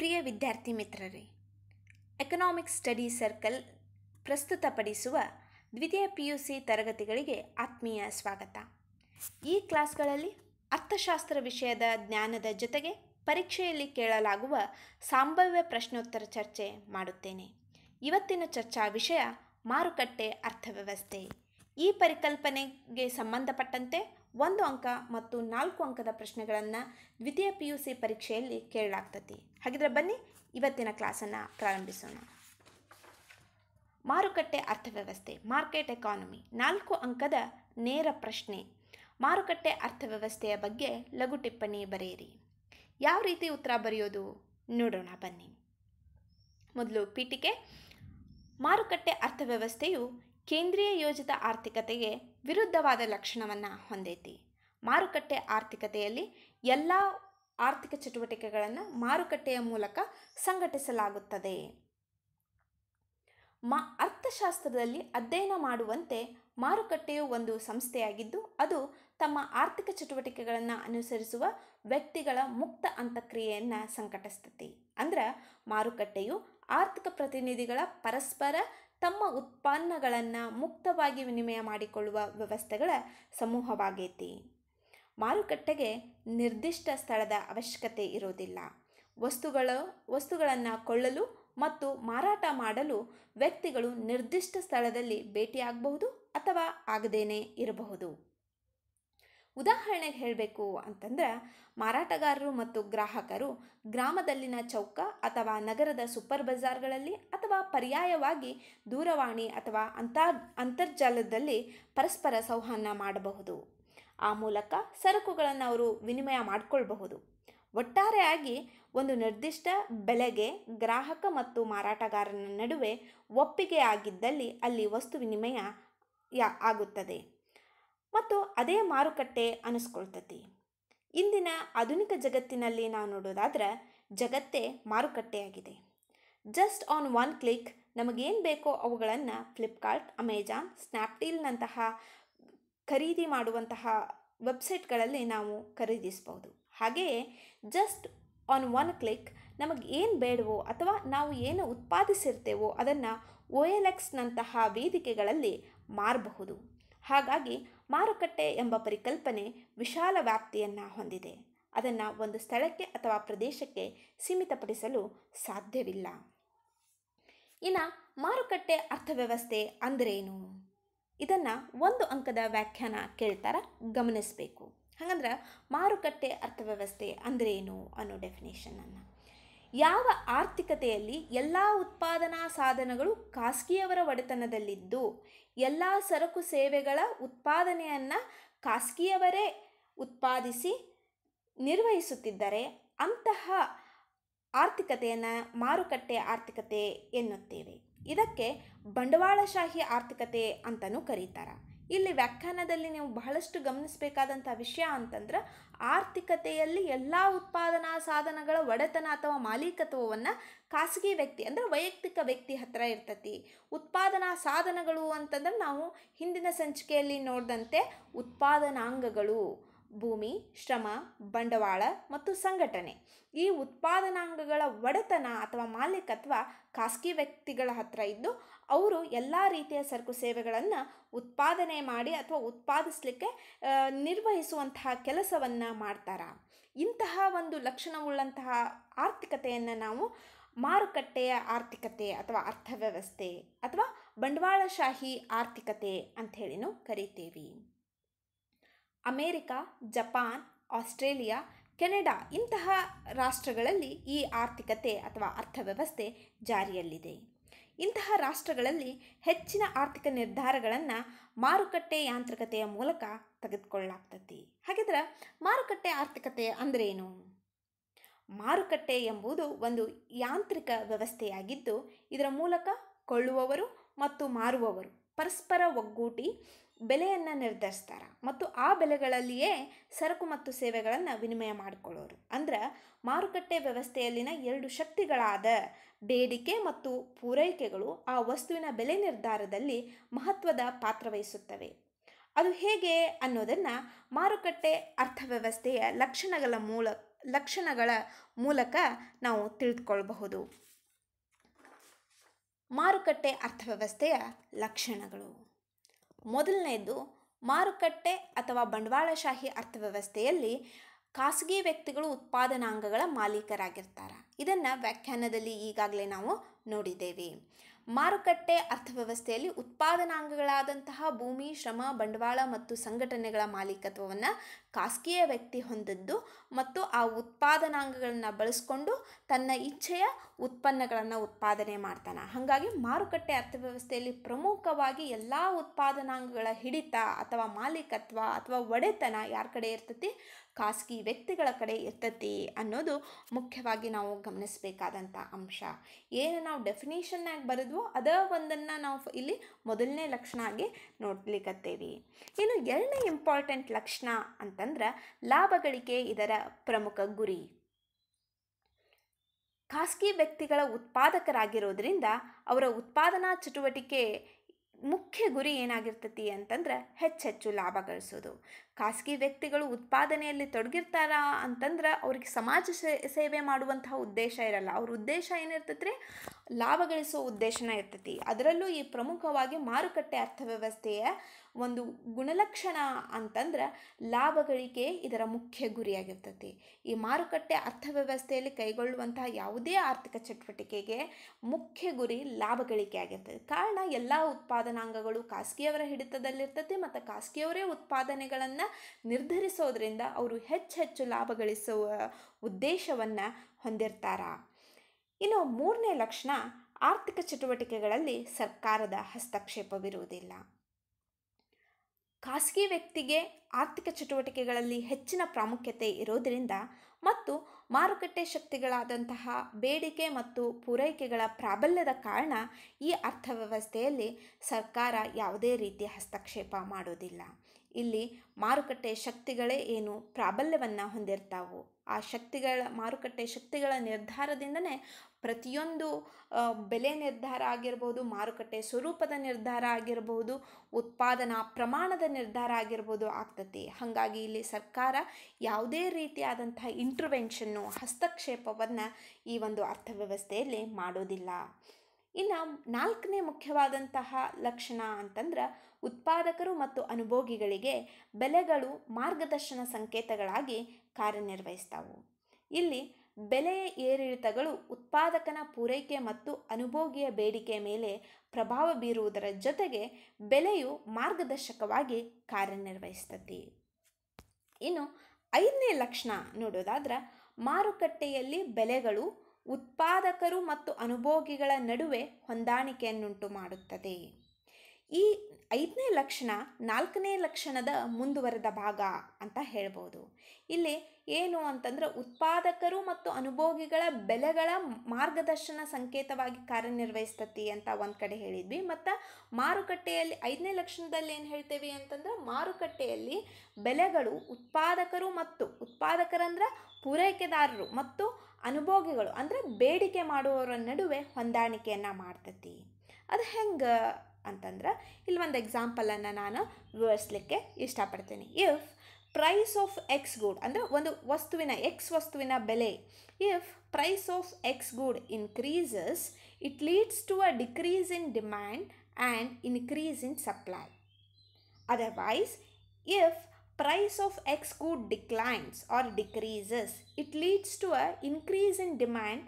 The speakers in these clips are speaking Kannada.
ಪ್ರಿಯ ವಿದ್ಯಾರ್ಥಿ ಮಿತ್ರರೇ ಎಕನಾಮಿಕ್ ಸ್ಟಡಿ ಸರ್ಕಲ್ ಪ್ರಸ್ತುತಪಡಿಸುವ ದ್ವಿತೀಯ ಪಿ ಯು ಸಿ ತರಗತಿಗಳಿಗೆ ಆತ್ಮೀಯ ಸ್ವಾಗತ ಈ ಕ್ಲಾಸ್ಗಳಲ್ಲಿ ಅರ್ಥಶಾಸ್ತ್ರ ವಿಷಯದ ಜ್ಞಾನದ ಜೊತೆಗೆ ಪರೀಕ್ಷೆಯಲ್ಲಿ ಕೇಳಲಾಗುವ ಸಂಭಾವ್ಯ ಪ್ರಶ್ನೋತ್ತರ ಚರ್ಚೆ ಮಾಡುತ್ತೇನೆ ಇವತ್ತಿನ ಚರ್ಚಾ ವಿಷಯ ಮಾರುಕಟ್ಟೆ ಅರ್ಥವ್ಯವಸ್ಥೆ ಈ ಪರಿಕಲ್ಪನೆಗೆ ಸಂಬಂಧಪಟ್ಟಂತೆ ಒಂದು ಅಂಕ ಮತ್ತು ನಾಲ್ಕು ಅಂಕದ ಪ್ರಶ್ನೆಗಳನ್ನು ದ್ವಿತೀಯ ಪಿ ಯು ಸಿ ಪರೀಕ್ಷೆಯಲ್ಲಿ ಕೇಳಲಾಗ್ತತಿ ಹಾಗಿದ್ರೆ ಬನ್ನಿ ಇವತ್ತಿನ ಕ್ಲಾಸನ್ನು ಪ್ರಾರಂಭಿಸೋಣ ಮಾರುಕಟ್ಟೆ ಅರ್ಥವ್ಯವಸ್ಥೆ ಮಾರ್ಕೆಟ್ ಎಕಾನಮಿ ನಾಲ್ಕು ಅಂಕದ ನೇರ ಪ್ರಶ್ನೆ ಮಾರುಕಟ್ಟೆ ಅರ್ಥವ್ಯವಸ್ಥೆಯ ಬಗ್ಗೆ ಲಘು ಟಿಪ್ಪಣಿ ಬರೆಯಿರಿ ಯಾವ ರೀತಿ ಉತ್ತರ ಬರೆಯೋದು ನೋಡೋಣ ಬನ್ನಿ ಮೊದಲು ಪೀಠಿಕೆ ಮಾರುಕಟ್ಟೆ ಅರ್ಥವ್ಯವಸ್ಥೆಯು ಕೇಂದ್ರೀಯ ಯೋಜಿತ ಆರ್ಥಿಕತೆಗೆ ವಿರುದ್ಧವಾದ ಲಕ್ಷಣವನ್ನು ಹೊಂದೈತಿ ಮಾರುಕಟ್ಟೆ ಆರ್ಥಿಕತೆಯಲ್ಲಿ ಎಲ್ಲ ಆರ್ಥಿಕ ಚಟುವಟಿಕೆಗಳನ್ನು ಮಾರುಕಟ್ಟೆಯ ಮೂಲಕ ಸಂಘಟಿಸಲಾಗುತ್ತದೆ ಮ ಅರ್ಥಶಾಸ್ತ್ರದಲ್ಲಿ ಅಧ್ಯಯನ ಮಾಡುವಂತೆ ಮಾರುಕಟ್ಟೆಯು ಒಂದು ಸಂಸ್ಥೆಯಾಗಿದ್ದು ಅದು ತಮ್ಮ ಆರ್ಥಿಕ ಚಟುವಟಿಕೆಗಳನ್ನು ಅನುಸರಿಸುವ ವ್ಯಕ್ತಿಗಳ ಮುಕ್ತ ಅಂತಕ್ರಿಯೆಯನ್ನು ಸಂಕಟಿಸ್ತತಿ ಅಂದ್ರ ಮಾರುಕಟ್ಟೆಯು ಆರ್ಥಿಕ ಪ್ರತಿನಿಧಿಗಳ ಪರಸ್ಪರ ತಮ್ಮ ಉತ್ಪನ್ನಗಳನ್ನು ಮುಕ್ತವಾಗಿ ವಿನಿಮಯ ಮಾಡಿಕೊಳ್ಳುವ ವ್ಯವಸ್ಥೆಗಳ ಸಮೂಹವಾಗೈತಿ ಮಾರುಕಟ್ಟೆಗೆ ನಿರ್ದಿಷ್ಟ ಸ್ಥಳದ ಅವಶ್ಯಕತೆ ಇರುವುದಿಲ್ಲ ವಸ್ತುಗಳು ವಸ್ತುಗಳನ್ನು ಕೊಳ್ಳಲು ಮತ್ತು ಮಾರಾಟ ಮಾಡಲು ವ್ಯಕ್ತಿಗಳು ನಿರ್ದಿಷ್ಟ ಸ್ಥಳದಲ್ಲಿ ಭೇಟಿಯಾಗಬಹುದು ಅಥವಾ ಆಗದೇನೆ ಇರಬಹುದು ಉದಾಹರಣೆಗೆ ಹೇಳಬೇಕು ಅಂತಂದ್ರೆ ಮಾರಾಟಗಾರರು ಮತ್ತು ಗ್ರಾಹಕರು ಗ್ರಾಮದಲ್ಲಿನ ಚೌಕ ಅಥವಾ ನಗರದ ಸೂಪರ್ ಬಜಾರ್ಗಳಲ್ಲಿ ಅಥವಾ ಪರ್ಯಾಯವಾಗಿ ದೂರವಾಣಿ ಅಥವಾ ಅಂತ ಅಂತರ್ಜಾಲದಲ್ಲಿ ಪರಸ್ಪರ ಸಂವಹನ ಮಾಡಬಹುದು ಆ ಮೂಲಕ ಸರಕುಗಳನ್ನು ಅವರು ವಿನಿಮಯ ಮಾಡಿಕೊಳ್ಬಹುದು ಒಟ್ಟಾರೆಯಾಗಿ ಒಂದು ನಿರ್ದಿಷ್ಟ ಬೆಲೆಗೆ ಗ್ರಾಹಕ ಮತ್ತು ಮಾರಾಟಗಾರನ ನಡುವೆ ಒಪ್ಪಿಗೆ ಆಗಿದ್ದಲ್ಲಿ ಅಲ್ಲಿ ವಸ್ತು ವಿನಿಮಯ ಯಾ ಆಗುತ್ತದೆ ಮತ್ತು ಅದೇ ಮಾರುಕಟ್ಟೆ ಅನಿಸ್ಕೊಳ್ತತಿ ಇಂದಿನ ಆಧುನಿಕ ಜಗತ್ತಿನಲ್ಲಿ ನಾವು ನೋಡೋದಾದ್ರೆ ಜಗತ್ತೇ ಮಾರುಕಟ್ಟೆಯಾಗಿದೆ ಜಸ್ಟ್ ಆನ್ ಒನ್ ಕ್ಲಿಕ್ ನಮಗೇನು ಬೇಕೋ ಅವುಗಳನ್ನು ಫ್ಲಿಪ್ಕಾರ್ಟ್ ಅಮೆಜಾನ್ ಸ್ನ್ಯಾಪ್ಡೀಲ್ನಂತಹ ಖರೀದಿ ಮಾಡುವಂತಹ ವೆಬ್ಸೈಟ್ಗಳಲ್ಲಿ ನಾವು ಖರೀದಿಸಬಹುದು ಹಾಗೆಯೇ ಜಸ್ಟ್ ಆನ್ ಒನ್ ಕ್ಲಿಕ್ ನಮಗೆ ಏನು ಬೇಡವೋ ಅಥವಾ ನಾವು ಏನು ಉತ್ಪಾದಿಸಿರ್ತೇವೋ ಅದನ್ನು ಒ ಎಲ್ ಎಕ್ಸ್ನಂತಹ ವೇದಿಕೆಗಳಲ್ಲಿ ಮಾರಬಹುದು ಹಾಗಾಗಿ ಮಾರುಕಟ್ಟೆ ಎಂಬ ಪರಿಕಲ್ಪನೆ ವಿಶಾಲ ವ್ಯಾಪ್ತಿಯನ್ನು ಹೊಂದಿದೆ ಅದನ್ನು ಒಂದು ಸ್ಥಳಕ್ಕೆ ಅಥವಾ ಪ್ರದೇಶಕ್ಕೆ ಸೀಮಿತಪಡಿಸಲು ಸಾಧ್ಯವಿಲ್ಲ ಇನ್ನು ಮಾರುಕಟ್ಟೆ ಅರ್ಥವ್ಯವಸ್ಥೆ ಅಂದ್ರೇನು ಇದನ್ನು ಒಂದು ಅಂಕದ ವ್ಯಾಖ್ಯಾನ ಕೇಳ್ತಾರ ಗಮನಿಸಬೇಕು ಹಾಗಂದ್ರೆ ಮಾರುಕಟ್ಟೆ ಅರ್ಥವ್ಯವಸ್ಥೆ ಅಂದ್ರೇನು ಅನ್ನೋ ಡೆಫಿನೇಷನನ್ನು ಯಾವ ಆರ್ಥಿಕತೆಯಲ್ಲಿ ಎಲ್ಲ ಉತ್ಪಾದನಾ ಸಾಧನಗಳು ಖಾಸಗಿಯವರ ಒಡೆತನದಲ್ಲಿದ್ದು ಎಲ್ಲ ಸರಕು ಸೇವೆಗಳ ಉತ್ಪಾದನೆಯನ್ನು ಖಾಸಗಿಯವರೇ ಉತ್ಪಾದಿಸಿ ನಿರ್ವಹಿಸುತ್ತಿದ್ದರೆ ಅಂತಹ ಆರ್ಥಿಕತೆಯನ್ನು ಮಾರುಕಟ್ಟೆ ಆರ್ಥಿಕತೆ ಎನ್ನುತ್ತೇವೆ ಇದಕ್ಕೆ ಬಂಡವಾಳಶಾಹಿ ಆರ್ಥಿಕತೆ ಅಂತಲೂ ಕರೀತಾರೆ ಇಲ್ಲಿ ವ್ಯಾಖ್ಯಾನದಲ್ಲಿ ನೀವು ಬಹಳಷ್ಟು ಗಮನಿಸಬೇಕಾದಂಥ ವಿಷಯ ಅಂತಂದ್ರೆ ಆರ್ಥಿಕತೆಯಲ್ಲಿ ಎಲ್ಲ ಉತ್ಪಾದನಾ ಸಾಧನಗಳ ಒಡೆತನ ಅಥವಾ ಮಾಲೀಕತ್ವವನ್ನು ಖಾಸಗಿ ವ್ಯಕ್ತಿ ಅಂದರೆ ವೈಯಕ್ತಿಕ ವ್ಯಕ್ತಿ ಹತ್ರ ಇರ್ತತಿ ಉತ್ಪಾದನಾ ಸಾಧನಗಳು ಅಂತಂದ್ರೆ ನಾವು ಹಿಂದಿನ ಸಂಚಿಕೆಯಲ್ಲಿ ನೋಡಿದಂತೆ ಉತ್ಪಾದನಾಂಗಗಳು ಭೂಮಿ ಶ್ರಮ ಬಂಡವಾಳ ಮತ್ತು ಸಂಘಟನೆ ಈ ಉತ್ಪಾದನಾಂಗಗಳ ಒಡೆತನ ಅಥವಾ ಮಾಲೀಕತ್ವ ಖಾಸಗಿ ವ್ಯಕ್ತಿಗಳ ಹತ್ರ ಇದ್ದು ಅವರು ಎಲ್ಲ ರೀತಿಯ ಸರಕು ಸೇವೆಗಳನ್ನು ಉತ್ಪಾದನೆ ಮಾಡಿ ಅಥವಾ ಉತ್ಪಾದಿಸಲಿಕ್ಕೆ ನಿರ್ವಹಿಸುವಂತಹ ಕೆಲಸವನ್ನು ಮಾಡ್ತಾರೆ ಇಂತಹ ಒಂದು ಲಕ್ಷಣವುಳ್ಳಂತಹ ಆರ್ಥಿಕತೆಯನ್ನು ನಾವು ಮಾರುಕಟ್ಟೆಯ ಆರ್ಥಿಕತೆ ಅಥವಾ ಅರ್ಥವ್ಯವಸ್ಥೆ ಅಥವಾ ಬಂಡವಾಳಶಾಹಿ ಆರ್ಥಿಕತೆ ಅಂಥೇಳಿನೂ ಕರಿತೀವಿ ಅಮೇರಿಕಾ ಜಪಾನ್ ಆಸ್ಟ್ರೇಲಿಯಾ ಕೆನಡಾ ಇಂತಹ ರಾಷ್ಟ್ರಗಳಲ್ಲಿ ಈ ಆರ್ಥಿಕತೆ ಅಥವಾ ಅರ್ಥವ್ಯವಸ್ಥೆ ಜಾರಿಯಲ್ಲಿದೆ ಇಂತಹ ರಾಷ್ಟ್ರಗಳಲ್ಲಿ ಹೆಚ್ಚಿನ ಆರ್ಥಿಕ ನಿರ್ಧಾರಗಳನ್ನು ಮಾರುಕಟ್ಟೆ ಯಾಂತ್ರಿಕತೆಯ ಮೂಲಕ ತೆಗೆದುಕೊಳ್ಳಲಾಗ್ತತಿ ಹಾಗಿದ್ರೆ ಮಾರುಕಟ್ಟೆ ಆರ್ಥಿಕತೆ ಅಂದ್ರೇನು ಮಾರುಕಟ್ಟೆ ಎಂಬುದು ಒಂದು ಯಾಂತ್ರಿಕ ವ್ಯವಸ್ಥೆಯಾಗಿದ್ದು ಇದರ ಮೂಲಕ ಕೊಳ್ಳುವವರು ಮತ್ತು ಮಾರುವವರು ಪರಸ್ಪರ ಒಗ್ಗೂಟಿ ಬೆಲೆಯನ್ನು ನಿರ್ಧರಿಸ್ತಾರ ಮತ್ತು ಆ ಬೆಲೆಗಳಲ್ಲಿಯೇ ಸರಕು ಮತ್ತು ಸೇವೆಗಳನ್ನು ವಿನಿಮಯ ಮಾಡಿಕೊಳ್ಳೋರು ಅಂದ್ರೆ ಮಾರುಕಟ್ಟೆ ವ್ಯವಸ್ಥೆಯಲ್ಲಿನ ಎರಡು ಶಕ್ತಿಗಳಾದ ಬೇಡಿಕೆ ಮತ್ತು ಪೂರೈಕೆಗಳು ಆ ವಸ್ತುವಿನ ಬೆಲೆ ನಿರ್ಧಾರದಲ್ಲಿ ಮಹತ್ವದ ಪಾತ್ರವಹಿಸುತ್ತವೆ ಅದು ಹೇಗೆ ಅನ್ನೋದನ್ನು ಮಾರುಕಟ್ಟೆ ಅರ್ಥವ್ಯವಸ್ಥೆಯ ಲಕ್ಷಣಗಳ ಮೂಲ ಲಕ್ಷಣಗಳ ಮೂಲಕ ನಾವು ತಿಳಿದುಕೊಳ್ಬಹುದು ಮಾರುಕಟ್ಟೆ ಅರ್ಥವ್ಯವಸ್ಥೆಯ ಲಕ್ಷಣಗಳು ಮೊದಲನೆಯದು ಮಾರುಕಟ್ಟೆ ಅಥವಾ ಬಂಡವಾಳಶಾಹಿ ಅರ್ಥವ್ಯವಸ್ಥೆಯಲ್ಲಿ ಖಾಸಗಿ ವ್ಯಕ್ತಿಗಳು ಉತ್ಪಾದನಾಂಗಗಳ ಮಾಲೀಕರಾಗಿರ್ತಾರೆ ಇದನ್ನು ವ್ಯಾಖ್ಯಾನದಲ್ಲಿ ಈಗಾಗಲೇ ನಾವು ನೋಡಿದ್ದೇವೆ ಮಾರುಕಟ್ಟೆ ಅರ್ಥವ್ಯವಸ್ಥೆಯಲ್ಲಿ ಉತ್ಪಾದನಾಂಗಗಳಾದಂತಹ ಭೂಮಿ ಶ್ರಮ ಬಂಡವಾಳ ಮತ್ತು ಸಂಘಟನೆಗಳ ಮಾಲೀಕತ್ವವನ್ನು ಖಾಸಗಿಯ ವ್ಯಕ್ತಿ ಹೊಂದಿದ್ದು ಮತ್ತು ಆ ಉತ್ಪಾದನಾಂಗಗಳನ್ನು ಬಳಸ್ಕೊಂಡು ತನ್ನ ಇಚ್ಛೆಯ ಉತ್ಪನ್ನಗಳನ್ನು ಉತ್ಪಾದನೆ ಮಾಡ್ತಾನೆ ಹಾಗಾಗಿ ಮಾರುಕಟ್ಟೆ ಅರ್ಥವ್ಯವಸ್ಥೆಯಲ್ಲಿ ಪ್ರಮುಖವಾಗಿ ಎಲ್ಲ ಉತ್ಪಾದನಾಂಗಗಳ ಹಿಡಿತ ಅಥವಾ ಮಾಲೀಕತ್ವ ಅಥವಾ ಒಡೆತನ ಯಾರ ಕಡೆ ಇರ್ತತಿ ಖಾಸಗಿ ವ್ಯಕ್ತಿಗಳ ಕಡೆ ಇರ್ತತಿ ಅನ್ನೋದು ಮುಖ್ಯವಾಗಿ ನಾವು ಗಮನಿಸಬೇಕಾದಂಥ ಅಂಶ ಏನು ನಾವು ಡೆಫಿನೇಷನ್ನಾಗಿ ಬರೆದ್ವೋ ಅದ ಒಂದನ್ನು ನಾವು ಇಲ್ಲಿ ಮೊದಲನೇ ಲಕ್ಷಣ ಆಗಿ ನೋಡ್ಲಿಕ್ಕೆ ಇನ್ನು ಎರಡನೇ ಇಂಪಾರ್ಟೆಂಟ್ ಲಕ್ಷಣ ಅಂತ ಅಂದ್ರ ಲಾಭಗಳಿಕೆ ಇದರ ಪ್ರಮುಖ ಗುರಿ ಖಾಸಗಿ ವ್ಯಕ್ತಿಗಳ ಉತ್ಪಾದಕರಾಗಿರೋದ್ರಿಂದ ಅವರ ಉತ್ಪಾದನಾ ಚಟುವಟಿಕೆ ಮುಖ್ಯ ಗುರಿ ಏನಾಗಿರ್ತತಿ ಅಂತಂದ್ರ ಹೆಚ್ಚೆಚ್ಚು ಲಾಭ ಗಳಿಸೋದು ಖಾಸಗಿ ವ್ಯಕ್ತಿಗಳು ಉತ್ಪಾದನೆಯಲ್ಲಿ ತೊಡಗಿರ್ತಾರಾ ಅಂತಂದ್ರೆ ಅವ್ರಿಗೆ ಸಮಾಜ ಸೇವೆ ಮಾಡುವಂತಹ ಉದ್ದೇಶ ಇರಲ್ಲ ಅವ್ರ ಉದ್ದೇಶ ಏನಿರ್ತದೆ ಲಾಭ ಗಳಿಸೋ ಉದ್ದೇಶನ ಇರ್ತೈತಿ ಅದರಲ್ಲೂ ಈ ಪ್ರಮುಖವಾಗಿ ಮಾರುಕಟ್ಟೆ ಅರ್ಥವ್ಯವಸ್ಥೆಯ ಒಂದು ಗುಣಲಕ್ಷಣ ಅಂತಂದ್ರೆ ಲಾಭ ಗಳಿಕೆ ಇದರ ಮುಖ್ಯ ಗುರಿಯಾಗಿರ್ತೈತಿ ಈ ಮಾರುಕಟ್ಟೆ ಅರ್ಥವ್ಯವಸ್ಥೆಯಲ್ಲಿ ಕೈಗೊಳ್ಳುವಂತಹ ಯಾವುದೇ ಆರ್ಥಿಕ ಚಟುವಟಿಕೆಗೆ ಮುಖ್ಯ ಗುರಿ ಲಾಭ ಗಳಿಕೆ ಆಗಿರ್ತದೆ ಕಾರಣ ಎಲ್ಲ ಉತ್ಪಾದನಾಂಗಗಳು ಖಾಸಗಿಯವರ ಹಿಡಿತದಲ್ಲಿರ್ತೈತಿ ಮತ್ತು ಖಾಸಗಿಯವರೇ ಉತ್ಪಾದನೆಗಳನ್ನು ನಿರ್ಧರಿಸೋದ್ರಿಂದ ಅವರು ಹೆಚ್ಚು ಹೆಚ್ಚು ಲಾಭ ಗಳಿಸುವ ಉದ್ದೇಶವನ್ನು ಹೊಂದಿರ್ತಾರ ಇನ್ನು ಮೂರನೇ ಲಕ್ಷಣ ಆರ್ಥಿಕ ಚಟುವಟಿಕೆಗಳಲ್ಲಿ ಸರ್ಕಾರದ ಹಸ್ತಕ್ಷೇಪವಿರುವುದಿಲ್ಲ ಖಾಸಗಿ ವ್ಯಕ್ತಿಗೆ ಆರ್ಥಿಕ ಚಟುವಟಿಕೆಗಳಲ್ಲಿ ಹೆಚ್ಚಿನ ಪ್ರಾಮುಖ್ಯತೆ ಇರೋದರಿಂದ ಮತ್ತು ಮಾರುಕಟ್ಟೆ ಶಕ್ತಿಗಳಾದಂತಹ ಬೇಡಿಕೆ ಮತ್ತು ಪೂರೈಕೆಗಳ ಪ್ರಾಬಲ್ಯದ ಕಾರಣ ಈ ಅರ್ಥವ್ಯವಸ್ಥೆಯಲ್ಲಿ ಸರ್ಕಾರ ಯಾವುದೇ ರೀತಿಯ ಹಸ್ತಕ್ಷೇಪ ಮಾಡೋದಿಲ್ಲ ಇಲ್ಲಿ ಮಾರುಕಟ್ಟೆ ಶಕ್ತಿಗಳೇ ಏನು ಪ್ರಾಬಲ್ಯವನ್ನು ಹೊಂದಿರ್ತಾವೆ ಆ ಶಕ್ತಿಗಳ ಮಾರುಕಟ್ಟೆ ಶಕ್ತಿಗಳ ನಿರ್ಧಾರದಿಂದನೇ ಪ್ರತಿಯೊಂದು ಬೆಲೆ ನಿರ್ಧಾರ ಆಗಿರ್ಬೋದು ಮಾರುಕಟ್ಟೆ ಸ್ವರೂಪದ ನಿರ್ಧಾರ ಆಗಿರ್ಬೋದು ಉತ್ಪಾದನಾ ಪ್ರಮಾಣದ ನಿರ್ಧಾರ ಆಗಿರ್ಬೋದು ಆಗ್ತತಿ ಹಾಗಾಗಿ ಇಲ್ಲಿ ಸರ್ಕಾರ ಯಾವುದೇ ರೀತಿಯಾದಂಥ ಇಂಟ್ರವೆನ್ಷನ್ನು ಹಸ್ತಕ್ಷೇಪವನ್ನು ಈ ಒಂದು ಅರ್ಥವ್ಯವಸ್ಥೆಯಲ್ಲಿ ಮಾಡೋದಿಲ್ಲ ಇನ್ನು ನಾಲ್ಕನೇ ಮುಖ್ಯವಾದಂತಹ ಲಕ್ಷಣ ಅಂತಂದ್ರೆ ಉತ್ಪಾದಕರು ಮತ್ತು ಅನುಭೋಗಿಗಳಿಗೆ ಬೆಲೆಗಳು ಮಾರ್ಗದರ್ಶನ ಸಂಕೇತಗಳಾಗಿ ಕಾರ್ಯನಿರ್ವಹಿಸ್ತಾವು ಇಲ್ಲಿ ಬೆಲೆಯ ಏರಿಳಿತಗಳು ಉತ್ಪಾದಕನ ಪೂರೈಕೆ ಮತ್ತು ಅನುಭೋಗಿಯ ಬೇಡಿಕೆ ಮೇಲೆ ಪ್ರಭಾವ ಬೀರುವುದರ ಜೊತೆಗೆ ಬೆಲೆಯು ಮಾರ್ಗದರ್ಶಕವಾಗಿ ಕಾರ್ಯನಿರ್ವಹಿಸ್ತತಿ ಇನ್ನು ಐದನೇ ಲಕ್ಷಣ ನೋಡೋದಾದ್ರೆ ಮಾರುಕಟ್ಟೆಯಲ್ಲಿ ಬೆಲೆಗಳು ಉತ್ಪಾದಕರು ಮತ್ತು ಅನುಭೋಗಿಗಳ ನಡುವೆ ಹೊಂದಾಣಿಕೆಯನ್ನುಂಟು ಮಾಡುತ್ತದೆ ಈ ಐದನೇ ಲಕ್ಷಣ ನಾಲ್ಕನೇ ಲಕ್ಷಣದ ಮುಂದುವರೆದ ಭಾಗ ಅಂತ ಹೇಳ್ಬೋದು ಇಲ್ಲಿ ಏನು ಅಂತಂದರೆ ಉತ್ಪಾದಕರು ಮತ್ತು ಅನುಭೋಗಿಗಳ ಬೆಲೆಗಳ ಮಾರ್ಗದರ್ಶನ ಸಂಕೇತವಾಗಿ ಕಾರ್ಯನಿರ್ವಹಿಸ್ತತಿ ಅಂತ ಒಂದು ಕಡೆ ಹೇಳಿದ್ವಿ ಮತ್ತು ಮಾರುಕಟ್ಟೆಯಲ್ಲಿ ಐದನೇ ಲಕ್ಷಣದಲ್ಲಿ ಏನು ಹೇಳ್ತೇವೆ ಅಂತಂದ್ರೆ ಮಾರುಕಟ್ಟೆಯಲ್ಲಿ ಬೆಲೆಗಳು ಉತ್ಪಾದಕರು ಮತ್ತು ಉತ್ಪಾದಕರಂದ್ರೆ ಪೂರೈಕೆದಾರರು ಮತ್ತು ಅನುಭೋಗಿಗಳು ಅಂದರೆ ಬೇಡಿಕೆ ಮಾಡುವವರ ನಡುವೆ ಹೊಂದಾಣಿಕೆಯನ್ನು ಮಾಡ್ತತಿ ಅದು ಹೆಂಗೆ ಅಂತಂದ್ರೆ ಇಲ್ಲಿ ಒಂದು ಎಕ್ಸಾಂಪಲನ್ನು ನಾನು ವಿವರಿಸಲಿಕ್ಕೆ ಇಷ್ಟಪಡ್ತೀನಿ if price of X good ಅಂದರೆ ಒಂದು ವಸ್ತುವಿನ ಎಕ್ಸ್ ವಸ್ತುವಿನ ಬೆಲೆ if price of X good increases it leads to a decrease in demand and increase in supply otherwise if price of X good declines or decreases, it leads to an increase in demand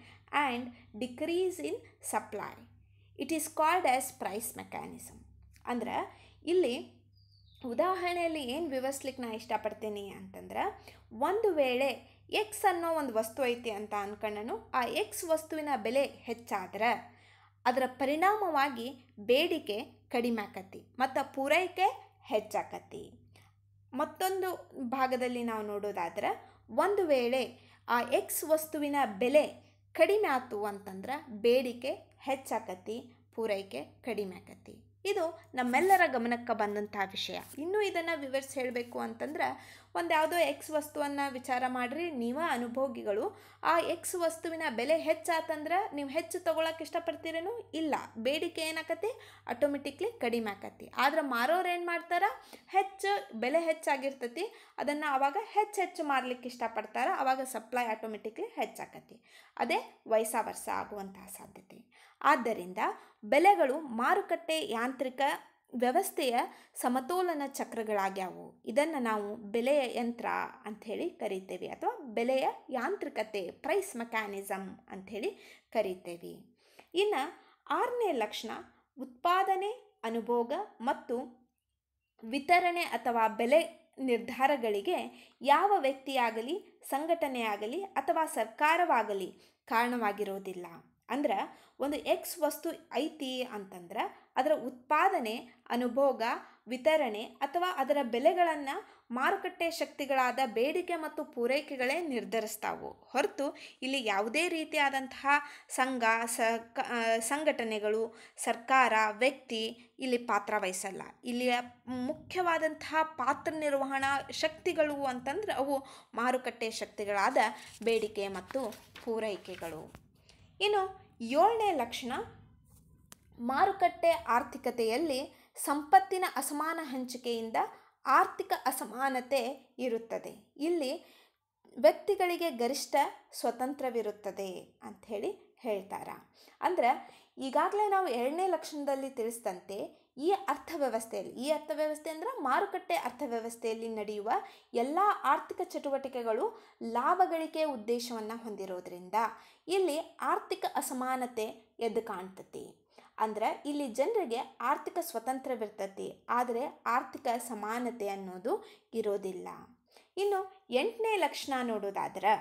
and decrease in supply. It is called as price mechanism ಅಂದ್ರೆ ಇಲ್ಲಿ ಉದಾಹರಣೆಯಲ್ಲಿ ಏನು ವಿವರಿಸ್ಲಿಕ್ಕೆ ನಾನು ಇಷ್ಟಪಡ್ತೀನಿ ಅಂತಂದ್ರೆ ಒಂದು ವೇಳೆ ಎಕ್ಸ್ ಅನ್ನೋ ಒಂದು ವಸ್ತು ಐತಿ ಅಂತ ಅಂದ್ಕೊಂಡನು ಆ ಎಕ್ಸ್ ವಸ್ತುವಿನ ಬೆಲೆ ಹೆಚ್ಚಾದ್ರೆ ಅದರ ಪರಿಣಾಮವಾಗಿ ಬೇಡಿಕೆ ಕಡಿಮೆ ಆಕತಿ ಮತ್ತು ಪೂರೈಕೆ ಹೆಚ್ಚಾಕತಿ ಮತ್ತೊಂದು ಭಾಗದಲ್ಲಿ ನಾವು ನೋಡೋದಾದ್ರೆ ಒಂದು ವೇಳೆ ಆ ಎಕ್ಸ್ ವಸ್ತುವಿನ ಬೆಲೆ ಕಡಿಮೆ ಆಯ್ತು ಅಂತಂದ್ರೆ ಬೇಡಿಕೆ ಹೆಚ್ಚಾಕತಿ ಪೂರೈಕೆ ಕಡಿಮೆ ಆಕತಿ ಇದು ನಮ್ಮೆಲ್ಲರ ಗಮನಕ್ಕೆ ಬಂದಂಥ ವಿಷಯ ಇನ್ನೂ ಇದನ್ನು ವಿವರಿಸಿ ಹೇಳಬೇಕು ಅಂತಂದ್ರೆ ಒಂದು ಯಾವುದೋ ಎಕ್ಸ್ ವಸ್ತುವನ್ನು ವಿಚಾರ ಮಾಡಿರಿ ನೀವ ಅನುಭೋಗಿಗಳು ಆ ಎಕ್ಸ್ ವಸ್ತುವಿನ ಬೆಲೆ ಹೆಚ್ಚಾತಂದ್ರೆ ನೀವು ಹೆಚ್ಚು ತೊಗೊಳಕ್ಕೆ ಇಷ್ಟಪಡ್ತೀರೇನು ಇಲ್ಲ ಬೇಡಿಕೆ ಏನಾಕತಿ ಆಟೋಮೆಟಿಕ್ಲಿ ಕಡಿಮೆ ಆಕತಿ ಆದ್ರೆ ಮಾರೋರು ಏನು ಮಾಡ್ತಾರೆ ಹೆಚ್ಚು ಬೆಲೆ ಹೆಚ್ಚಾಗಿರ್ತತಿ ಅದನ್ನು ಆವಾಗ ಹೆಚ್ಚು ಹೆಚ್ಚು ಮಾರ್ಲಿಕ್ಕೆ ಇಷ್ಟಪಡ್ತಾರೆ ಆವಾಗ ಸಪ್ಲೈ ಆಟೋಮೆಟಿಕ್ಲಿ ಹೆಚ್ಚಾಕತಿ ಅದೇ ವಯಸ್ಸ ವರ್ಷ ಆಗುವಂತಹ ಸಾಧ್ಯತೆ ಆದ್ದರಿಂದ ಬೆಲೆಗಳು ಮಾರುಕಟ್ಟೆ ಯಾಂತ್ರಿಕ ವ್ಯವಸ್ಥೆಯ ಸಮತೋಲನ ಚಕ್ರಗಳಾಗ್ಯಾವು ಇದನ್ನು ನಾವು ಬೆಲೆಯ ಯಂತ್ರ ಅಂಥೇಳಿ ಕರಿತೇವೆ ಅಥವಾ ಬೆಲೆಯ ಯಾಂತ್ರಿಕತೆ ಪ್ರೈಸ್ ಮೆಕ್ಯಾನಿಸಮ್ ಅಂಥೇಳಿ ಕರಿತೇವೆ ಇನ್ನು ಆರನೇ ಲಕ್ಷಣ ಉತ್ಪಾದನೆ ಅನುಭೋಗ ಮತ್ತು ವಿತರಣೆ ಅಥವಾ ಬೆಲೆ ನಿರ್ಧಾರಗಳಿಗೆ ಯಾವ ವ್ಯಕ್ತಿಯಾಗಲಿ ಸಂಘಟನೆಯಾಗಲಿ ಅಥವಾ ಸರ್ಕಾರವಾಗಲಿ ಕಾರಣವಾಗಿರೋದಿಲ್ಲ ಅಂದ್ರೆ ಒಂದು ಎಕ್ಸ್ ವಸ್ತು ಐತಿ ಅಂತಂದ್ರೆ ಅದರ ಉತ್ಪಾದನೆ ಅನುಭೋಗ ವಿತರಣೆ ಅಥವಾ ಅದರ ಬೆಲೆಗಳನ್ನು ಮಾರುಕಟ್ಟೆ ಶಕ್ತಿಗಳಾದ ಬೇಡಿಕೆ ಮತ್ತು ಪೂರೈಕೆಗಳೇ ನಿರ್ಧರಿಸ್ತಾವು ಹೊರತು ಇಲ್ಲಿ ಯಾವುದೇ ರೀತಿಯಾದಂತಹ ಸಂಘ ಸ ಸಂಘಟನೆಗಳು ಸರ್ಕಾರ ವ್ಯಕ್ತಿ ಇಲ್ಲಿ ಪಾತ್ರ ವಹಿಸಲ್ಲ ಇಲ್ಲಿಯ ಮುಖ್ಯವಾದಂತಹ ಪಾತ್ರ ನಿರ್ವಹಣಾ ಶಕ್ತಿಗಳು ಅಂತಂದ್ರೆ ಅವು ಮಾರುಕಟ್ಟೆ ಶಕ್ತಿಗಳಾದ ಬೇಡಿಕೆ ಮತ್ತು ಪೂರೈಕೆಗಳು ಇನ್ನು ಏಳನೇ ಲಕ್ಷಣ ಮಾರುಕಟ್ಟೆ ಆರ್ಥಿಕತೆಯಲ್ಲಿ ಸಂಪತ್ತಿನ ಅಸಮಾನ ಹಂಚಿಕೆಯಿಂದ ಆರ್ಥಿಕ ಅಸಮಾನತೆ ಇರುತ್ತದೆ ಇಲ್ಲಿ ವ್ಯಕ್ತಿಗಳಿಗೆ ಗರಿಷ್ಠ ಸ್ವತಂತ್ರವಿರುತ್ತದೆ ಅಂಥೇಳಿ ಹೇಳ್ತಾರೆ ಅಂದರೆ ಈಗಾಗಲೇ ನಾವು ಎರಡನೇ ಲಕ್ಷಣದಲ್ಲಿ ತಿಳಿಸಿದಂತೆ ಈ ಅರ್ಥವ್ಯವಸ್ಥೆಯಲ್ಲಿ ಈ ಅರ್ಥವ್ಯವಸ್ಥೆ ಅಂದರೆ ಮಾರುಕಟ್ಟೆ ಅರ್ಥವ್ಯವಸ್ಥೆಯಲ್ಲಿ ನಡೆಯುವ ಎಲ್ಲ ಆರ್ಥಿಕ ಚಟುವಟಿಕೆಗಳು ಲಾಭಗಳಿಕೆ ಉದ್ದೇಶವನ್ನು ಹೊಂದಿರೋದ್ರಿಂದ ಇಲ್ಲಿ ಆರ್ಥಿಕ ಅಸಮಾನತೆ ಎದ್ದು ಕಾಣ್ತತಿ ಅಂದ್ರೆ ಇಲ್ಲಿ ಜನರಿಗೆ ಆರ್ಥಿಕ ಸ್ವತಂತ್ರವಿರ್ತತಿ ಆದರೆ ಆರ್ಥಿಕ ಸಮಾನತೆ ಅನ್ನೋದು ಇರೋದಿಲ್ಲ ಇನ್ನು ಎಂಟನೇ ಲಕ್ಷಣ ನೋಡೋದಾದ್ರೆ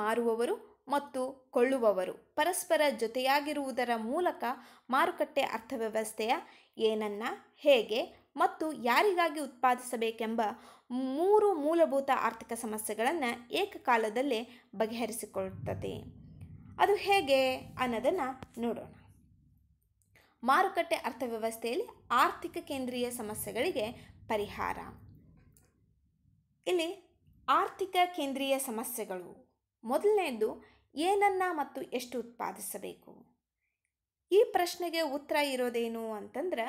ಮಾರುವವರು ಮತ್ತು ಕೊಳ್ಳುವವರು ಪರಸ್ಪರ ಜೊತೆಯಾಗಿರುವುದರ ಮೂಲಕ ಮಾರುಕಟ್ಟೆ ಅರ್ಥವ್ಯವಸ್ಥೆಯ ಏನನ್ನ ಹೇಗೆ ಮತ್ತು ಯಾರಿಗಾಗಿ ಉತ್ಪಾದಿಸಬೇಕೆಂಬ ಮೂರು ಮೂಲಭೂತ ಆರ್ಥಿಕ ಸಮಸ್ಯೆಗಳನ್ನು ಏಕಕಾಲದಲ್ಲೇ ಬಗೆಹರಿಸಿಕೊಳ್ಳುತ್ತದೆ ಅದು ಹೇಗೆ ಅನ್ನೋದನ್ನು ನೋಡೋಣ ಮಾರುಕಟ್ಟೆ ಅರ್ಥವ್ಯವಸ್ಥೆಯಲ್ಲಿ ಆರ್ಥಿಕ ಕೇಂದ್ರೀಯ ಸಮಸ್ಯೆಗಳಿಗೆ ಪರಿಹಾರ ಇಲ್ಲಿ ಆರ್ಥಿಕ ಕೇಂದ್ರೀಯ ಸಮಸ್ಯೆಗಳು ಮೊದಲನೆಯದು ಏನನ್ನ ಮತ್ತು ಎಷ್ಟು ಉತ್ಪಾದಿಸಬೇಕು ಈ ಪ್ರಶ್ನೆಗೆ ಉತ್ತರ ಇರೋದೇನು ಅಂತಂದ್ರೆ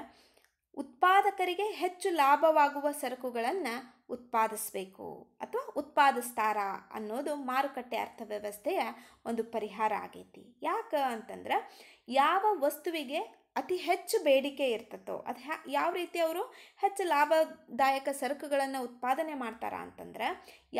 ಉತ್ಪಾದಕರಿಗೆ ಹೆಚ್ಚು ಲಾಭವಾಗುವ ಸರಕುಗಳನ್ನು ಉತ್ಪಾದಿಸಬೇಕು ಅಥವಾ ಉತ್ಪಾದಿಸ್ತಾರಾ ಅನ್ನೋದು ಮಾರುಕಟ್ಟೆ ಅರ್ಥವ್ಯವಸ್ಥೆಯ ಒಂದು ಪರಿಹಾರ ಆಗೈತಿ ಯಾಕೆ ಅಂತಂದ್ರೆ ಯಾವ ವಸ್ತುವಿಗೆ ಅತಿ ಹೆಚ್ಚು ಬೇಡಿಕೆ ಇರ್ತತೋ ಅದು ಹ್ಯಾ ಯಾವ ರೀತಿ ಅವರು ಹೆಚ್ಚು ಲಾಭದಾಯಕ ಸರಕುಗಳನ್ನು ಉತ್ಪಾದನೆ ಮಾಡ್ತಾರ ಅಂತಂದ್ರೆ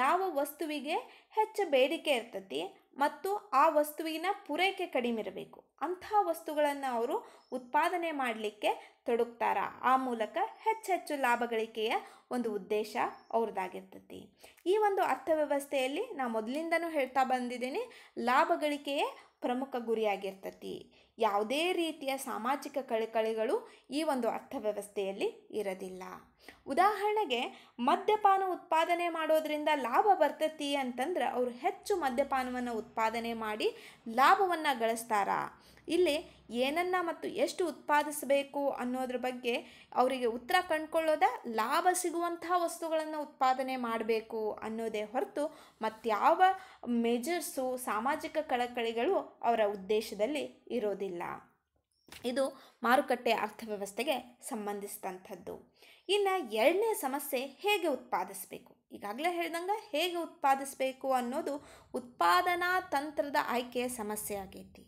ಯಾವ ವಸ್ತುವಿಗೆ ಹೆಚ್ಚು ಬೇಡಿಕೆ ಇರ್ತತಿ ಮತ್ತು ಆ ವಸ್ತುವಿನ ಪೂರೈಕೆ ಕಡಿಮೆ ಇರಬೇಕು ಅಂಥ ವಸ್ತುಗಳನ್ನು ಅವರು ಉತ್ಪಾದನೆ ಮಾಡಲಿಕ್ಕೆ ತೊಡಗ್ತಾರ ಆ ಮೂಲಕ ಹೆಚ್ಚೆಚ್ಚು ಲಾಭ ಗಳಿಕೆಯ ಒಂದು ಉದ್ದೇಶ ಅವ್ರದ್ದಾಗಿರ್ತತಿ ಈ ಒಂದು ಅರ್ಥವ್ಯವಸ್ಥೆಯಲ್ಲಿ ನಾ ಮೊದಲಿಂದನೂ ಹೇಳ್ತಾ ಬಂದಿದ್ದೀನಿ ಲಾಭ ಗಳಿಕೆಯೇ ಪ್ರಮುಖ ಗುರಿಯಾಗಿರ್ತತಿ ಯಾವುದೇ ರೀತಿಯ ಸಾಮಾಜಿಕ ಕಳಕಳಿಗಳು ಈ ಒಂದು ಅರ್ಥವ್ಯವಸ್ಥೆಯಲ್ಲಿ ಇರದಿಲ್ಲ ಉದಾಹರಣೆಗೆ ಮದ್ಯಪಾನ ಉತ್ಪಾದನೆ ಮಾಡೋದರಿಂದ ಲಾಭ ಬರ್ತತಿ ಅಂತಂದ್ರೆ ಅವರು ಹೆಚ್ಚು ಮದ್ಯಪಾನವನ್ನು ಉತ್ಪಾದನೆ ಮಾಡಿ ಲಾಭವನ್ನು ಗಳಿಸ್ತಾರ ಇಲ್ಲಿ ಏನನ್ನ ಮತ್ತು ಎಷ್ಟು ಉತ್ಪಾದಿಸಬೇಕು ಅನ್ನೋದ್ರ ಬಗ್ಗೆ ಅವರಿಗೆ ಉತ್ತರ ಕಂಡುಕೊಳ್ಳೋದ ಲಾಭ ಸಿಗುವಂತಹ ವಸ್ತುಗಳನ್ನು ಉತ್ಪಾದನೆ ಮಾಡಬೇಕು ಅನ್ನೋದೇ ಹೊರತು ಮತ್ತಾವ ಮೇಜರ್ಸು ಸಾಮಾಜಿಕ ಕಳಕಳಿಗಳು ಅವರ ಉದ್ದೇಶದಲ್ಲಿ ಇರೋದಿಲ್ಲ ಇದು ಮಾರುಕಟ್ಟೆ ಅರ್ಥವ್ಯವಸ್ಥೆಗೆ ಸಂಬಂಧಿಸಿದಂಥದ್ದು ಇನ್ನು ಎರಡನೇ ಸಮಸ್ಯೆ ಹೇಗೆ ಉತ್ಪಾದಿಸಬೇಕು ಈಗಾಗಲೇ ಹೇಳ್ದಂಗೆ ಹೇಗೆ ಉತ್ಪಾದಿಸಬೇಕು ಅನ್ನೋದು ಉತ್ಪಾದನಾ ತಂತ್ರದ ಆಯ್ಕೆಯ ಸಮಸ್ಯೆ ಆಗೈತಿ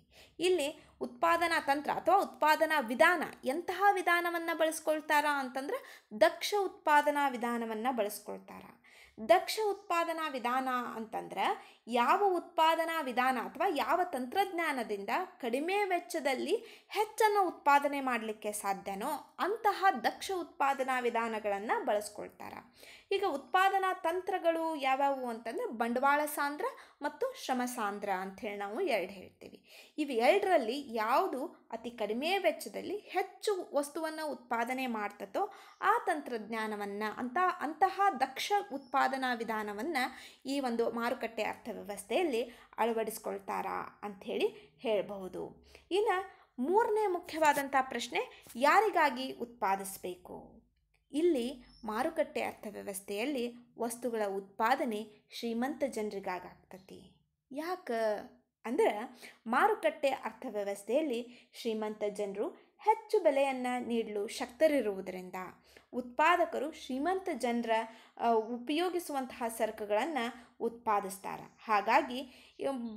ಇಲ್ಲಿ ಉತ್ಪಾದನಾ ತಂತ್ರ ಅಥವಾ ಉತ್ಪಾದನಾ ವಿಧಾನ ಎಂತಹ ವಿಧಾನವನ್ನು ಬಳಸ್ಕೊಳ್ತಾರಾ ಅಂತಂದ್ರೆ ದಕ್ಷ ಉತ್ಪಾದನಾ ವಿಧಾನವನ್ನು ಬಳಸ್ಕೊಳ್ತಾರ ದಕ್ಷ ಉತ್ಪಾದನಾ ವಿಧಾನ ಅಂತಂದ್ರೆ ಯಾವ ಉತ್ಪಾದನಾ ವಿಧಾನ ಅಥವಾ ಯಾವ ತಂತ್ರಜ್ಞಾನದಿಂದ ಕಡಿಮೆ ವೆಚ್ಚದಲ್ಲಿ ಹೆಚ್ಚನ್ನು ಉತ್ಪಾದನೆ ಮಾಡಲಿಕ್ಕೆ ಸಾಧ್ಯನೋ ಅಂತಹ ದಕ್ಷ ಉತ್ಪಾದನಾ ವಿಧಾನಗಳನ್ನು ಬಳಸ್ಕೊಳ್ತಾರೆ ಈಗ ಉತ್ಪಾದನಾ ತಂತ್ರಗಳು ಯಾವ್ಯಾವು ಅಂತಂದರೆ ಬಂಡವಾಳ ಸಾಂದ್ರ ಮತ್ತು ಶ್ರಮ ಸಾಂದ್ರ ಅಂಥೇಳಿ ನಾವು ಎರಡು ಹೇಳ್ತೀವಿ ಇವು ಎರಡರಲ್ಲಿ ಯಾವುದು ಅತಿ ಕಡಿಮೆ ವೆಚ್ಚದಲ್ಲಿ ಹೆಚ್ಚು ವಸ್ತುವನ್ನು ಉತ್ಪಾದನೆ ಮಾಡ್ತದೋ ಆ ತಂತ್ರಜ್ಞಾನವನ್ನು ಅಂತ ಅಂತಹ ದಕ್ಷ ಉತ್ಪಾದನಾ ವಿಧಾನವನ್ನು ಈ ಒಂದು ಮಾರುಕಟ್ಟೆ ಅರ್ಥ ವ್ಯವಸ್ಥೆಯಲ್ಲಿ ಅಳವಡಿಸ್ಕೊಳ್ತಾರಾ ಅಂಥೇಳಿ ಹೇಳಬಹುದು ಇನ್ನು ಮೂರನೇ ಮುಖ್ಯವಾದಂಥ ಪ್ರಶ್ನೆ ಯಾರಿಗಾಗಿ ಉತ್ಪಾದಿಸಬೇಕು ಇಲ್ಲಿ ಮಾರುಕಟ್ಟೆ ಅರ್ಥವ್ಯವಸ್ಥೆಯಲ್ಲಿ ವಸ್ತುಗಳ ಉತ್ಪಾದನೆ ಶ್ರೀಮಂತ ಜನರಿಗಾಗ್ತತಿ ಯಾಕೆ ಅಂದ್ರೆ ಮಾರುಕಟ್ಟೆ ಅರ್ಥವ್ಯವಸ್ಥೆಯಲ್ಲಿ ಶ್ರೀಮಂತ ಜನರು ಹೆಚ್ಚು ಬೆಲೆಯನ್ನು ನೀಡಲು ಶಕ್ತರಿರುವುದರಿಂದ ಉತ್ಪಾದಕರು ಶ್ರೀಮಂತ ಜನರ ಉಪಯೋಗಿಸುವಂತಹ ಸರಕುಗಳನ್ನು ಉತ್ಪಾದಿಸ್ತಾರೆ ಹಾಗಾಗಿ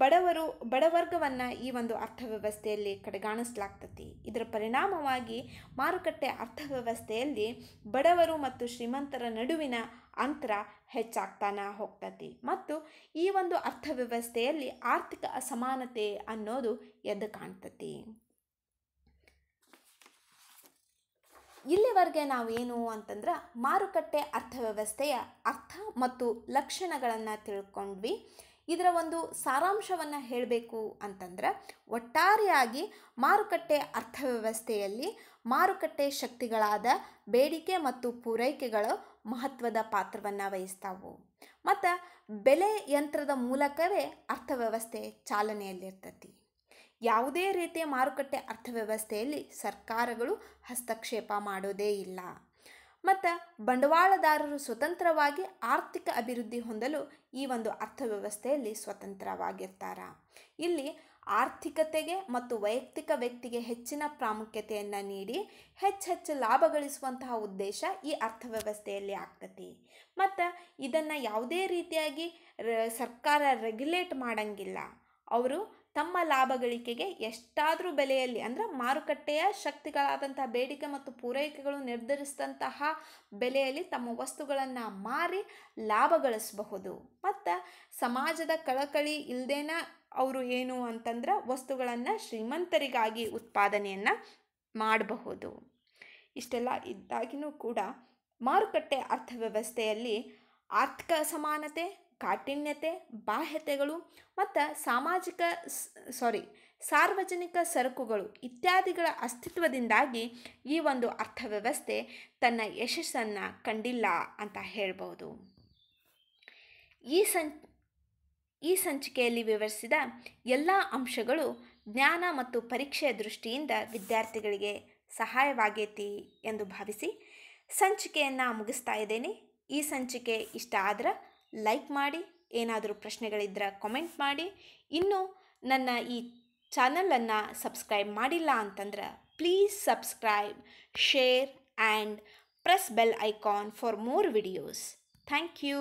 ಬಡವರು ಬಡವರ್ಗವನ್ನು ಈ ಒಂದು ಅರ್ಥವ್ಯವಸ್ಥೆಯಲ್ಲಿ ಕಡೆಗಾಣಿಸಲಾಗ್ತತಿ ಇದರ ಪರಿಣಾಮವಾಗಿ ಮಾರುಕಟ್ಟೆ ಅರ್ಥವ್ಯವಸ್ಥೆಯಲ್ಲಿ ಬಡವರು ಮತ್ತು ಶ್ರೀಮಂತರ ನಡುವಿನ ಅಂತರ ಹೆಚ್ಚಾಗ್ತಾನೆ ಹೋಗ್ತತಿ ಮತ್ತು ಈ ಒಂದು ಅರ್ಥವ್ಯವಸ್ಥೆಯಲ್ಲಿ ಆರ್ಥಿಕ ಅಸಮಾನತೆ ಅನ್ನೋದು ಎದ್ದು ಕಾಣ್ತತಿ ಇಲ್ಲಿವರೆಗೆ ನಾವು ಏನು ಅಂತಂದ್ರೆ ಮಾರುಕಟ್ಟೆ ಅರ್ಥವ್ಯವಸ್ಥೆಯ ಅರ್ಥ ಮತ್ತು ಲಕ್ಷಣಗಳನ್ನು ತಿಳ್ಕೊಂಡ್ವಿ ಇದರ ಒಂದು ಸಾರಾಂಶವನ್ನು ಹೇಳಬೇಕು ಅಂತಂದ್ರೆ ಒಟ್ಟಾರೆಯಾಗಿ ಮಾರುಕಟ್ಟೆ ಅರ್ಥವ್ಯವಸ್ಥೆಯಲ್ಲಿ ಮಾರುಕಟ್ಟೆ ಶಕ್ತಿಗಳಾದ ಬೇಡಿಕೆ ಮತ್ತು ಪೂರೈಕೆಗಳು ಮಹತ್ವದ ಪಾತ್ರವನ್ನು ವಹಿಸ್ತಾವು ಮತ್ತು ಬೆಲೆ ಯಂತ್ರದ ಮೂಲಕವೇ ಅರ್ಥವ್ಯವಸ್ಥೆ ಚಾಲನೆಯಲ್ಲಿರ್ತತಿ ಯಾವುದೇ ರೀತಿಯ ಮಾರುಕಟ್ಟೆ ಅರ್ಥವ್ಯವಸ್ಥೆಯಲ್ಲಿ ಸರ್ಕಾರಗಳು ಹಸ್ತಕ್ಷೇಪ ಮಾಡೋದೇ ಇಲ್ಲ ಮತ್ತು ಬಂಡವಾಳದಾರರು ಸ್ವತಂತ್ರವಾಗಿ ಆರ್ಥಿಕ ಅಭಿವೃದ್ಧಿ ಹೊಂದಲು ಈ ಒಂದು ಅರ್ಥವ್ಯವಸ್ಥೆಯಲ್ಲಿ ಸ್ವತಂತ್ರವಾಗಿರ್ತಾರೆ ಇಲ್ಲಿ ಆರ್ಥಿಕತೆಗೆ ಮತ್ತು ವೈಯಕ್ತಿಕ ವ್ಯಕ್ತಿಗೆ ಹೆಚ್ಚಿನ ಪ್ರಾಮುಖ್ಯತೆಯನ್ನು ನೀಡಿ ಹೆಚ್ಚು ಲಾಭ ಗಳಿಸುವಂತಹ ಉದ್ದೇಶ ಈ ಅರ್ಥವ್ಯವಸ್ಥೆಯಲ್ಲಿ ಆಗ್ತತಿ ಮತ್ತು ಇದನ್ನು ಯಾವುದೇ ರೀತಿಯಾಗಿ ಸರ್ಕಾರ ರೆಗ್ಯುಲೇಟ್ ಮಾಡಂಗಿಲ್ಲ ಅವರು ತಮ್ಮ ಲಾಭ ಗಳಿಕೆಗೆ ಎಷ್ಟಾದರೂ ಬೆಲೆಯಲ್ಲಿ ಅಂದರೆ ಮಾರುಕಟ್ಟೆಯ ಶಕ್ತಿಗಳಾದಂತಹ ಬೇಡಿಕೆ ಮತ್ತು ಪೂರೈಕೆಗಳು ನಿರ್ಧರಿಸಿದಂತಹ ಬೆಲೆಯಲ್ಲಿ ತಮ್ಮ ವಸ್ತುಗಳನ್ನು ಮಾರಿ ಲಾಭ ಗಳಿಸಬಹುದು ಮತ್ತು ಸಮಾಜದ ಕಳಕಳಿ ಇಲ್ಲದೇನ ಅವರು ಏನು ಅಂತಂದ್ರೆ ವಸ್ತುಗಳನ್ನು ಶ್ರೀಮಂತರಿಗಾಗಿ ಉತ್ಪಾದನೆಯನ್ನು ಮಾಡಬಹುದು ಇಷ್ಟೆಲ್ಲ ಇದ್ದಾಗಿಯೂ ಕೂಡ ಮಾರುಕಟ್ಟೆ ಅರ್ಥವ್ಯವಸ್ಥೆಯಲ್ಲಿ ಆರ್ಥಿಕ ಸಮಾನತೆ ಕಾಠಿಣ್ಯತೆ ಬಾಹ್ಯತೆಗಳು ಮತ್ತು ಸಾಮಾಜಿಕ ಸಾರಿ ಸಾರ್ವಜನಿಕ ಸರಕುಗಳು ಇತ್ಯಾದಿಗಳ ಅಸ್ತಿತ್ವದಿಂದಾಗಿ ಈ ಒಂದು ಅರ್ಥವ್ಯವಸ್ಥೆ ತನ್ನ ಯಶಸ್ಸನ್ನು ಕಂಡಿಲ್ಲ ಅಂತ ಹೇಳ್ಬೋದು ಈ ಸಂ ಈ ಸಂಚಿಕೆಯಲ್ಲಿ ವಿವರಿಸಿದ ಎಲ್ಲ ಅಂಶಗಳು ಜ್ಞಾನ ಮತ್ತು ಪರೀಕ್ಷೆಯ ದೃಷ್ಟಿಯಿಂದ ವಿದ್ಯಾರ್ಥಿಗಳಿಗೆ ಸಹಾಯವಾಗೈತಿ ಎಂದು ಭಾವಿಸಿ ಸಂಚಿಕೆಯನ್ನು ಮುಗಿಸ್ತಾ ಇದ್ದೇನೆ ಈ ಸಂಚಿಕೆ ಇಷ್ಟ ಆದ್ರೆ ಲೈಕ್ ಮಾಡಿ ಏನಾದರೂ ಪ್ರಶ್ನೆಗಳಿದ್ದರೆ ಕಮೆಂಟ್ ಮಾಡಿ ಇನ್ನು ನನ್ನ ಈ ಚಾನಲನ್ನು ಸಬ್ಸ್ಕ್ರೈಬ್ ಮಾಡಿಲ್ಲ ಅಂತಂದ್ರೆ please subscribe share and press bell icon for more videos thank you